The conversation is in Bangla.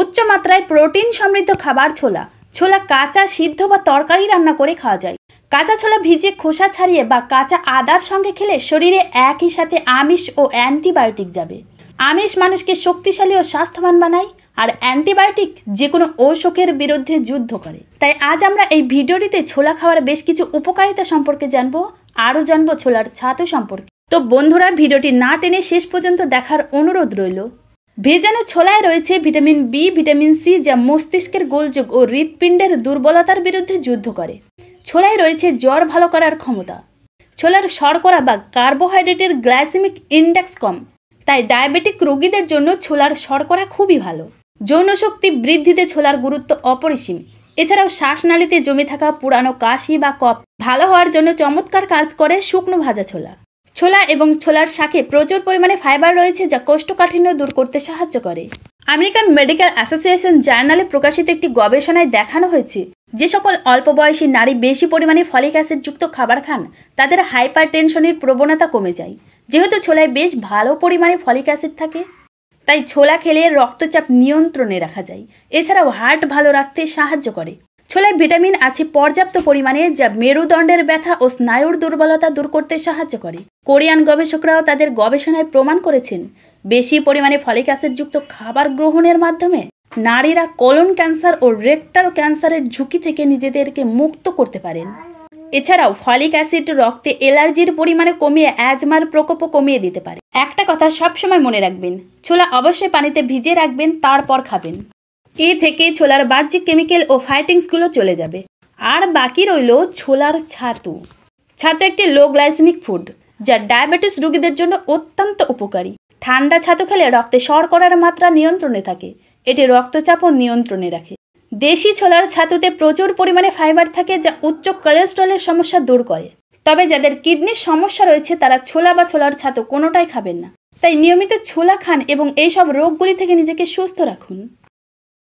উচ্চমাত্রায় প্রোটিন সমৃদ্ধ খাবার ছোলা ছোলা কাঁচা সিদ্ধ বা তরকারি রান্না করে খাওয়া যায় কাঁচা ছোলা ভিজে খোসা ছাড়িয়ে বা কাঁচা আদার সঙ্গে খেলে শরীরে একই সাথে আমিষ ও অ্যান্টিবায়োটিক যাবে আমিষ মানুষকে শক্তিশালী ও স্বাস্থ্যবান বানায় আর অ্যান্টিবায়োটিক যে কোনো অশোকের বিরুদ্ধে যুদ্ধ করে তাই আজ আমরা এই ভিডিওটিতে ছোলা খাওয়ার বেশ কিছু উপকারিতা সম্পর্কে জানবো আরও জানবো ছোলার ছাতু সম্পর্কে তো বন্ধুরা ভিডিওটি না টেনে শেষ পর্যন্ত দেখার অনুরোধ রইল ভেজানো ছোলায় রয়েছে ভিটামিন বি ভিটামিন সি যা মস্তিষ্কের গোলযোগ ও হৃৎপিণ্ডের দুর্বলতার বিরুদ্ধে যুদ্ধ করে ছোলায় রয়েছে জ্বর ভালো করার ক্ষমতা ছোলার শর্করা বা কার্বোহাইড্রেটের গ্লাইসেমিক ইন্ডেক্স কম তাই ডায়াবেটিক রোগীদের জন্য ছোলার শর্করা খুবই ভালো যৌনশক্তি বৃদ্ধিতে ছোলার গুরুত্ব অপরিসীম এছাড়াও শ্বাসনালীতে জমে থাকা পুরানো কাশি বা কপ ভালো হওয়ার জন্য চমৎকার কাজ করে শুকনো ভাজা ছোলা ছোলা এবং ছোলার শাকে প্রচুর পরিমাণে ফাইবার রয়েছে যা কোষ্ঠকাঠিন্য দূর করতে সাহায্য করে আমেরিকান মেডিকেল অ্যাসোসিয়েশন জার্নালে প্রকাশিত একটি গবেষণায় দেখানো হয়েছে যে সকল অল্প বয়সী নারী বেশি পরিমাণে ফলিক অ্যাসিডযুক্ত খাবার খান তাদের হাইপার টেনশনের প্রবণতা কমে যায় যেহেতু ছোলায় বেশ ভালো পরিমাণে ফলিক অ্যাসিড থাকে তাই ছোলা খেলে রক্তচাপ নিয়ন্ত্রণে রাখা যায় এছাড়াও হার্ট ভালো রাখতে সাহায্য করে ছোলায় ভিটামিন আছে পর্যাপ্ত পরিমাণে যা মেরুদণ্ডের ব্যথা ও স্নায়ুর দুর্বলতা দূর করতে সাহায্য করে কোরিয়ান গবেষকরাও তাদের গবেষণায় প্রমাণ করেছেন বেশি পরিমাণে ফলিক অ্যাসিডযুক্ত খাবার গ্রহণের মাধ্যমে নারীরা কোলন ক্যান্সার ও রেক্টাল ক্যান্সারের ঝুঁকি থেকে নিজেদেরকে মুক্ত করতে পারেন এছাড়াও ফলিক অ্যাসিড রক্তে অ্যালার্জির পরিমাণে কমিয়ে অ্যাজমার প্রকোপও কমিয়ে দিতে পারে একটা কথা সবসময় মনে রাখবেন ছোলা অবশ্যই পানিতে ভিজিয়ে রাখবেন তারপর খাবেন এ থেকে ছোলার বাহ্যিক কেমিক্যাল ও ফাইটিংসগুলো চলে যাবে আর বাকি রইল ছোলার ছাতু ছাতু একটি লো গ্লাইসেমিক ফুড যা ডায়াবেটিস রোগীদের জন্য অত্যন্ত উপকারী ঠান্ডা ছাতু খেলে রক্তে শর্করার মাত্রা নিয়ন্ত্রণে থাকে এটি রক্তচাপও নিয়ন্ত্রণে রাখে দেশি ছোলার ছাতুতে প্রচুর পরিমাণে ফাইবার থাকে যা উচ্চ কোলেস্ট্রলের সমস্যা দূর করে তবে যাদের কিডনির সমস্যা রয়েছে তারা ছোলা বা ছোলার ছাতু কোনোটাই খাবেন না তাই নিয়মিত ছোলা খান এবং এইসব রোগগুলি থেকে নিজেকে সুস্থ রাখুন